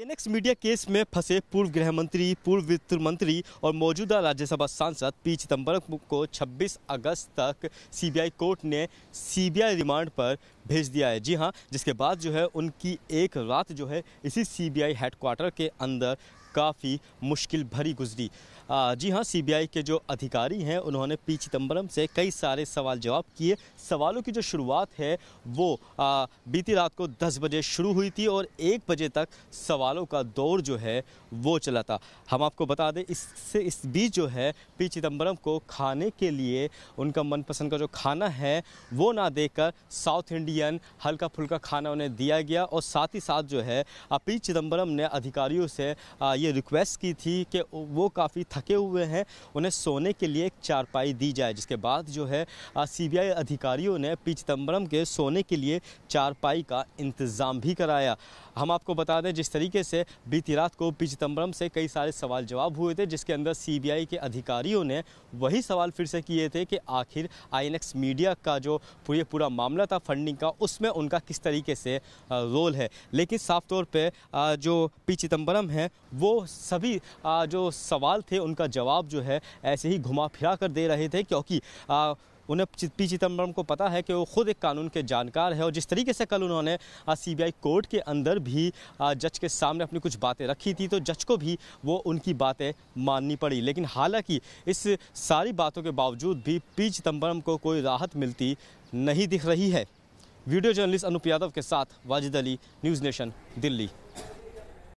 NX media case में फंसे पूर्व गृह मंत्री पूर्व वित्त मंत्री और मौजूदा राज्यसभा सांसद पी चिदम्बरम को 26 अगस्त तक सीबीआई कोर्ट ने सीबीआई रिमांड पर भेज दिया है जी हाँ जिसके बाद जो है उनकी एक रात जो है इसी सीबीआई हेडक्वार्टर के अंदर काफ़ी मुश्किल भरी गुजरी जी हाँ सीबीआई के जो अधिकारी हैं उन्होंने पी चिदम्बरम से कई सारे सवाल जवाब किए सवालों की जो शुरुआत है वो आ, बीती रात को 10 बजे शुरू हुई थी और 1 बजे तक सवालों का दौर जो है वो चला था हम आपको बता दें इससे इस बीच जो है पी चिदम्बरम को खाने के लिए उनका मनपसंद का जो खाना है वो ना देकर साउथ इंडियन हल्का फुल्का खाना उन्हें दिया गया और साथ ही साथ जो है पी चिदम्बरम ने अधिकारियों से आ, ये रिक्वेस्ट की थी कि वो काफ़ी थके हुए हैं उन्हें सोने के लिए एक चारपाई दी जाए जिसके बाद जो है सीबीआई अधिकारियों ने पी चिदम्बरम के सोने के लिए चारपाई का इंतज़ाम भी कराया हम आपको बता दें जिस तरीके से बीती रात को पी चिदम्बरम से कई सारे सवाल जवाब हुए थे जिसके अंदर आई के अधिकारियों ने वही सवाल फिर से किए थे कि आखिर एक्स मीडिया का जो पूरे पूरा मामला था फंडिंग का उसमें उनका किस तरीके से रोल है लेकिन साफ तौर पर जो पी चिदम्बरम हैं वो तो सभी जो सवाल थे उनका जवाब जो है ऐसे ही घुमा फिरा कर दे रहे थे क्योंकि उन्हें पी चिदम्बरम को पता है कि वो खुद एक कानून के जानकार है और जिस तरीके से कल उन्होंने सीबीआई कोर्ट के अंदर भी जज के सामने अपनी कुछ बातें रखी थी तो जज को भी वो उनकी बातें माननी पड़ी लेकिन हालांकि इस सारी बातों के बावजूद भी पी चिदम्बरम को कोई राहत मिलती नहीं दिख रही है वीडियो जर्नलिस्ट अनुप यादव के साथ वाजिद अली न्यूज़ नेशन दिल्ली